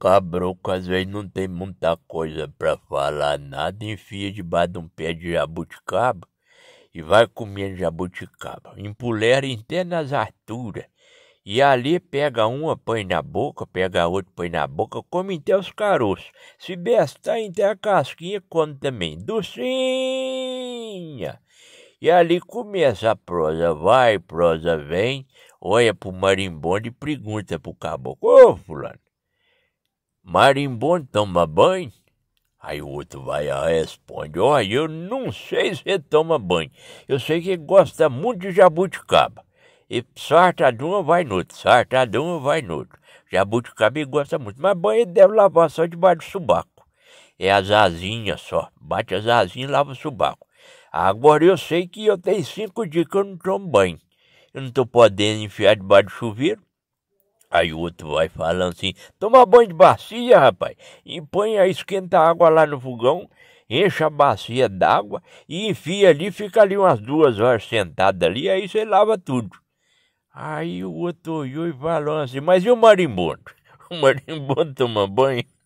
Cabroco às vezes não tem muita coisa para falar nada, enfia debaixo de um pé de jabuticaba e vai comendo jabuticaba. Empolera inteira nas arturas E ali pega uma, põe na boca, pega outra, põe na boca, come até os caroços. Se bestar, até a casquinha, come também. Docinha! E ali começa a prosa, vai, prosa vem, olha pro marimbondo e pergunta pro caboclo, ô fulano, marimbondo toma banho? Aí o outro vai e responde, ó, eu não sei se ele toma banho. Eu sei que ele gosta muito de jabuticaba. E sarta de uma vai no outro, sarta de uma vai no outro. Jabuticaba ele gosta muito, mas banho ele deve lavar só debaixo do subaco. É as asinhas só, bate as asinhas e lava o subaco. Agora eu sei que eu tenho cinco dias que eu não tomo banho. Eu não estou podendo enfiar debaixo do chuveiro, Aí o outro vai falando assim: toma banho de bacia, rapaz, e põe a esquenta a água lá no fogão, enche a bacia d'água e enfia ali, fica ali umas duas horas sentado ali, aí você lava tudo. Aí o outro olhou e falou assim: mas e o marimbondo? O marimbondo toma banho?